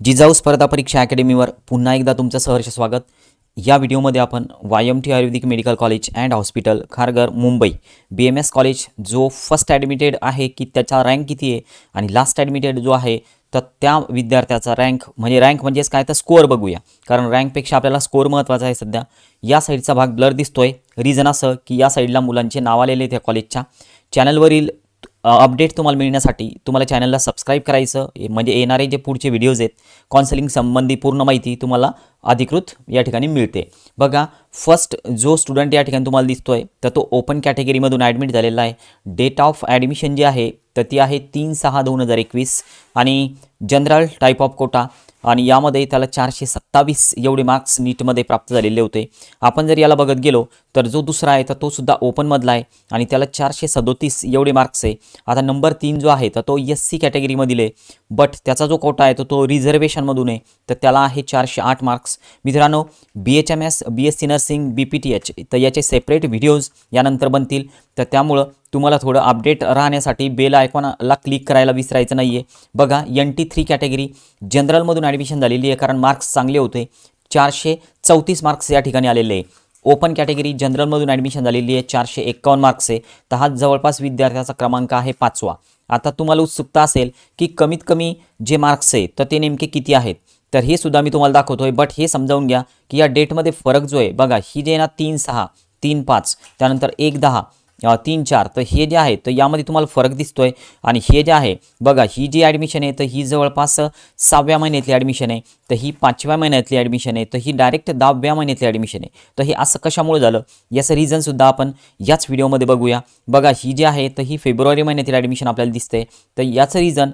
जिजाऊ स्पर्धा परीक्षा अकॅडमीवर पुन्हा एकदा तुमचं सहर्ष स्वागत या व्हिडिओमध्ये आपण Y M T Ayurvedic medical college and hospital Kharghar Mumbai B M S college जो फर्स्ट ॲडमिटेड आहे की त्याचा रँक किती आहे आणि लास्ट ॲडमिटेड जो आहे तर त्या विद्यार्थ्याचा रँक म्हणजे रँक म्हणजेच काय तर स्कोअर बघूया कारण रँकपेक्षा आपल्याला स्कोअर महत्त्वाचा आहे सध्या या साईडचा भाग ब्लर दिसतोय रिझन असं की या साईडला मुलांचे नाव आलेले त्या कॉलेजच्या चॅनलवरील अपडेट तुम्हाला मिळण्यासाठी तुम्हाला चॅनलला सबस्क्राईब करायचं म्हणजे येणारे जे पुढचे व्हिडिओज आहेत कॉन्सलिंग संबंधी पूर्ण माहिती तुम्हाला अधिकृत या ठिकाणी मिळते बघा फर्स्ट जो स्टुडंट या ठिकाणी तुम्हाला दिसतो आहे तर तो ओपन कॅटेगरीमधून ॲडमिट झालेला आहे डेट ऑफ ॲडमिशन जी आहे तर ती आहे तीन सहा दोन हजार एकवीस आणि जनरल टाईप ऑफ कोटा आणि यामध्ये त्याला चारशे सत्तावीस एवढे मार्क्स नीटमध्ये प्राप्त झालेले होते आपण जर याला बघत गेलो तर जो दुसरा आहे तर तो सुद्धा ओपनमधला आहे आणि त्याला चारशे सदोतीस एवढे मार्क्स आहे आता नंबर तीन जो आहे तर तो एस सी कॅटेगरीमधील आहे बट त्याचा जो कोटा आहे तो, तो रिझर्वेशनमधून आहे तर त्याला आहे चारशे आठ मार्क्स बॉक्स मित्रांनो B H M S B S C nursing B P T H तर याचे सेपरेट व्हिडिओज यानंतर बनतील तर त्यामुळं तुम्हाला थोडं अपडेट राहण्यासाठी बेल आयकॉनला क्लिक करायला विसरायचं नाही आहे बघा एन टी थ्री कॅटेगरी जनरलमधून ॲडमिशन झालेली आहे कारण मार्क्स चांगले होते चारशे चौतीस मार्क्स या ठिकाणी आलेले आहे ओपन कॅटेगरी जनरलमधून ॲडमिशन झालेली आहे चारशे एक्कावन्न मार्क्स आहे तर हा जवळपास विद्यार्थ्याचा क्रमांक आहे पाचवा आता तुम्हाला उत्सुकता असेल की कमीत कमी जे मार्क्स आहे तर ते नेमके किती आहेत तर हे सुद्धा मी तुम्हाला दाखवतो बट हे समजावून घ्या की या डेटमध्ये फरक जो आहे बघा ही जे ना तीन सहा तीन पाच त्यानंतर एक दहा तीन चार तर हे जे आहे तर यामध्ये तुम्हाला फरक आहे आणि हे जे आहे बघा ही जी ॲडमिशन आहे तर ही जवळपास सहाव्या महिन्यातली ॲडमिशन आहे तर ही पाचव्या महिन्यातली ॲडमिशन आहे तर ही डायरेक्ट दहाव्या महिन्यातली ॲडमिशन आहे तर हे असं कशामुळे झालं याचं रिझनसुद्धा आपण याच व्हिडिओमध्ये बघूया बघा ही जी आहे तर ही फेब्रुवारी महिन्यातली ॲडमिशन आपल्याला दिसते तर याचं रिझन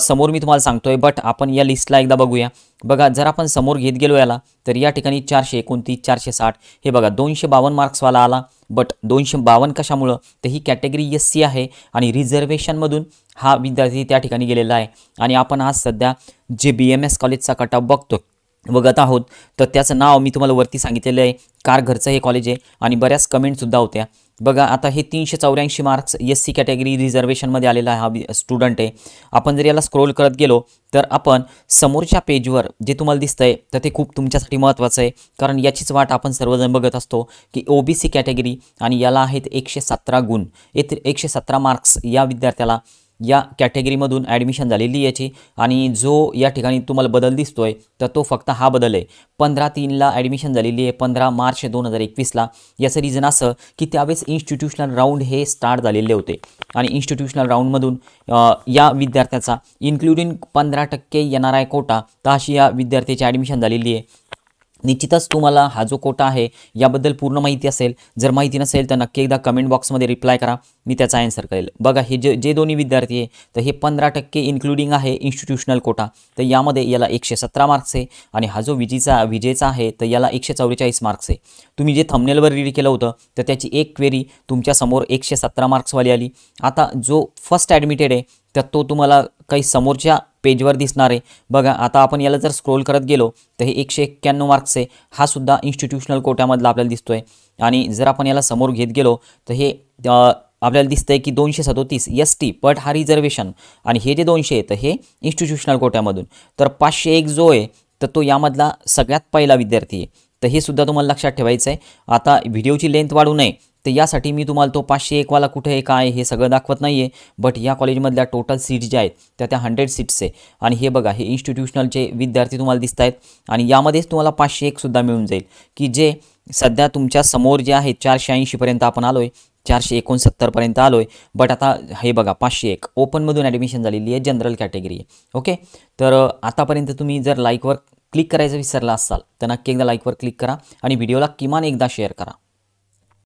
समोर मी तुम्हाला सांगतोय बट आपण या लिस्टला एकदा बघूया बघा जर आपण समोर घेत गेलो याला तर या ठिकाणी चारशे एकोणतीस चारशे साठ हे बघा दोनशे बावन्न मार्क्सवाला आला बट दोनशे बावन्न कशामुळं तर ही कॅटेगरी एस सी आहे आणि रिझर्वेशनमधून हा विद्यार्थी त्या ठिकाणी गेलेला आहे आणि आपण आज सध्या जे बी एम एस कॉलेजचा कट ऑफ बघतो बघत आहोत तर त्याचं नाव मी तुम्हाला वरती सांगितलेलं आहे घरचं हे कॉलेज आहे आणि बऱ्याच कमेंटसुद्धा होत्या बघा आता हे तीनशे चौऱ्याऐंशी मार्क्स एस सी कॅटेगरी रिझर्वेशनमध्ये आलेला हा स्टुडंट आहे आपण जर याला स्क्रोल करत गेलो तर आपण समोरच्या पेजवर जे तुम्हाला दिसतं आहे तर ते खूप तुमच्यासाठी महत्त्वाचं आहे कारण याचीच वाट आपण सर्वजण बघत असतो की ओ बी सी कॅटेगरी आणि याला आहेत एकशे सतरा गुण येथे एकशे सतरा मार्क्स या विद्यार्थ्याला या कॅटेगरीमधून ॲडमिशन झालेली याची आणि जो या ठिकाणी तुम्हाला बदल दिसतो आहे तर तो फक्त हा बदल आहे पंधरा तीनला ॲडमिशन झालेली आहे पंधरा मार्च दोन हजार एकवीसला याचं रिझन असं की त्यावेळेस इन्स्टिट्युशनल राऊंड हे स्टार्ट झालेले होते आणि इन्स्टिट्यूशनल राऊंडमधून या विद्यार्थ्याचा इन्क्लुडिंग पंधरा टक्के येणार आहे कोटा तर अशी या विद्यार्थ्याची ॲडमिशन झालेली आहे निश्चितच तुम्हाला हा जो कोटा आहे याबद्दल पूर्ण माहिती असेल जर माहिती नसेल तर नक्की एकदा कमेंट बॉक्समध्ये रिप्लाय करा मी त्याचा ॲन्सर करेल बघा हे जे जे दोन्ही विद्यार्थी आहे तर हे पंधरा टक्के इन्क्लुडिंग आहे इन्स्टिट्यूशनल कोटा तर यामध्ये याला एकशे सतरा मार्क्स आहे आणि हा जो विजेचा विजेचा आहे तर याला एकशे चौवेचाळीस मार्क्स आहे तुम्ही जे थमनेलवर रीड केलं होतं तर त्याची एक क्वेरी तुमच्यासमोर एकशे सतरा मार्क्सवाली आली आता जो फर्स्ट ॲडमिटेड आहे तर तो तुम्हाला काही समोरच्या पेजवर दिसणारे बघा आता आपण याला जर स्क्रोल करत गेलो तर हे एकशे एक्क्याण्णव मार्क्स आहे हा सुद्धा इन्स्टिट्यूशनल कोट्यामधला आपल्याला दिसतो आहे आणि जर आपण याला समोर घेत गेलो तर हे आपल्याला आहे की दोनशे सदोतीस एस टी पट हा रिझर्वेशन आणि हे जे दोनशे तर हे इन्स्टिट्यूशनल कोट्यामधून तर पाचशे एक जो आहे तर तो यामधला सगळ्यात पहिला विद्यार्थी आहे तर हे सुद्धा तुम्हाला लक्षात ठेवायचं आहे आता व्हिडिओची लेंथ वाढू नये तर यासाठी मी तुम्हाला तो पाचशे एकवाला कुठे आहे काय हे सगळं दाखवत नाही आहे बट या कॉलेजमधल्या टोटल सीट्स ज्या आहेत त्या त्या हंड्रेड सीट्स आहे आणि हे बघा हे इन्स्टिट्यूशनलचे विद्यार्थी तुम्हाला दिसत आहेत आणि यामध्येच तुम्हाला पाचशे एकसुद्धा मिळून जाईल की जे सध्या तुमच्या समोर जे आहे चारशे ऐंशीपर्यंत आपण आलो आहे चारशे एकोणसत्तरपर्यंत आलो आहे बट आता हे बघा पाचशे एक ओपनमधून ॲडमिशन झालेली आहे जनरल कॅटेगरी आहे ओके तर आतापर्यंत तुम्ही जर लाईकवर क्लिक करायचं विसरला असाल तर नक्की एकदा लाईकवर क्लिक करा आणि व्हिडिओला किमान एकदा शेअर करा